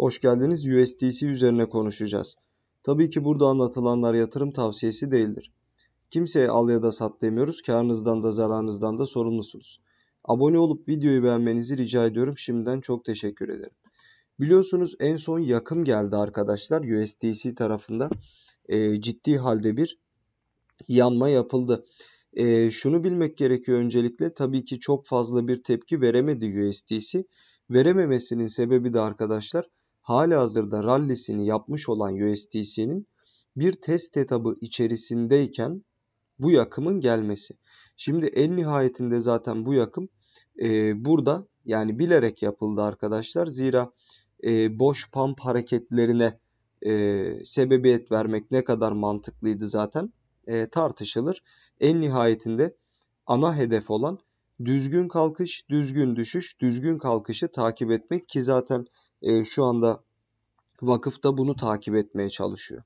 Hoş geldiniz USDC üzerine konuşacağız. Tabii ki burada anlatılanlar yatırım tavsiyesi değildir. Kimseye al ya da sat demiyoruz. Karınızdan da zararınızdan da sorumlusunuz. Abone olup videoyu beğenmenizi rica ediyorum. Şimdiden çok teşekkür ederim. Biliyorsunuz en son yakım geldi arkadaşlar. USDC tarafında e, ciddi halde bir yanma yapıldı. E, şunu bilmek gerekiyor öncelikle. Tabii ki çok fazla bir tepki veremedi USDC. Verememesinin sebebi de arkadaşlar hali hazırda rallisini yapmış olan USDC'nin bir test etabı içerisindeyken bu yakımın gelmesi. Şimdi en nihayetinde zaten bu yakım e, burada yani bilerek yapıldı arkadaşlar. Zira e, boş pump hareketlerine e, sebebiyet vermek ne kadar mantıklıydı zaten e, tartışılır. En nihayetinde ana hedef olan düzgün kalkış, düzgün düşüş, düzgün kalkışı takip etmek ki zaten e, şu anda vakıfta bunu takip etmeye çalışıyor.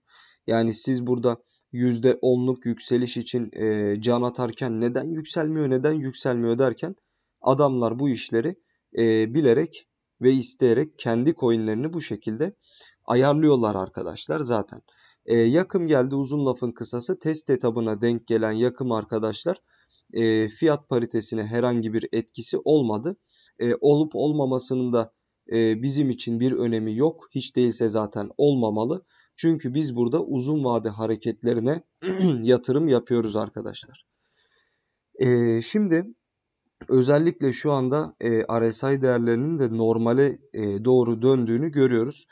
Yani siz burada %10'luk yükseliş için e, can atarken neden yükselmiyor, neden yükselmiyor derken adamlar bu işleri e, bilerek ve isteyerek kendi coinlerini bu şekilde ayarlıyorlar arkadaşlar zaten. E, yakım geldi uzun lafın kısası test etabına denk gelen yakım arkadaşlar e, fiyat paritesine herhangi bir etkisi olmadı. E, olup olmamasının da e, bizim için bir önemi yok. Hiç değilse zaten olmamalı. Çünkü biz burada uzun vade hareketlerine yatırım yapıyoruz arkadaşlar. E, şimdi özellikle şu anda e, RSI değerlerinin de normale e, doğru döndüğünü görüyoruz.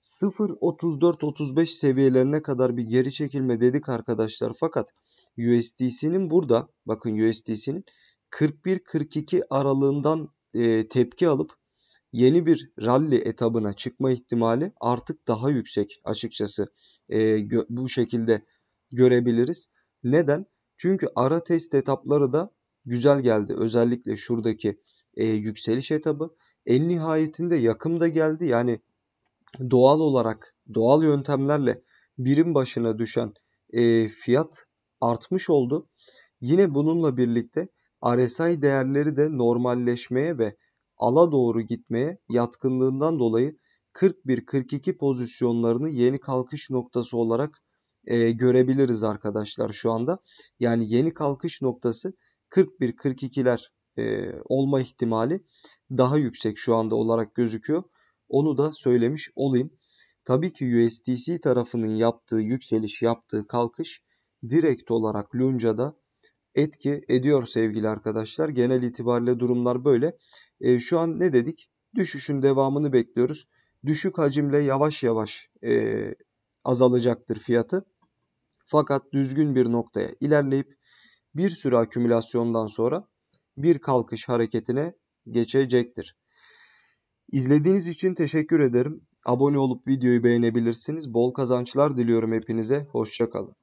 0.34-35 seviyelerine kadar bir geri çekilme dedik arkadaşlar. Fakat USDC'nin burada bakın USDC'nin 41-42 aralığından e, tepki alıp yeni bir rally etabına çıkma ihtimali artık daha yüksek açıkçası e, bu şekilde görebiliriz. Neden? Çünkü ara test etapları da güzel geldi. Özellikle şuradaki e, yükseliş etabı. En nihayetinde yakımda geldi. Yani doğal olarak doğal yöntemlerle birim başına düşen e, fiyat artmış oldu. Yine bununla birlikte RSI değerleri de normalleşmeye ve ala doğru gitmeye yatkınlığından dolayı 41-42 pozisyonlarını yeni kalkış noktası olarak e, görebiliriz arkadaşlar şu anda. Yani yeni kalkış noktası 41-42'ler e, olma ihtimali daha yüksek şu anda olarak gözüküyor. Onu da söylemiş olayım. Tabii ki USDC tarafının yaptığı yükseliş, yaptığı kalkış direkt olarak Lunca'da etki ediyor sevgili arkadaşlar. Genel itibariyle durumlar böyle. E, şu an ne dedik? Düşüşün devamını bekliyoruz. Düşük hacimle yavaş yavaş e, azalacaktır fiyatı. Fakat düzgün bir noktaya ilerleyip bir sürü akümülasyondan sonra bir kalkış hareketine geçecektir. İzlediğiniz için teşekkür ederim. Abone olup videoyu beğenebilirsiniz. Bol kazançlar diliyorum hepinize. Hoşçakalın.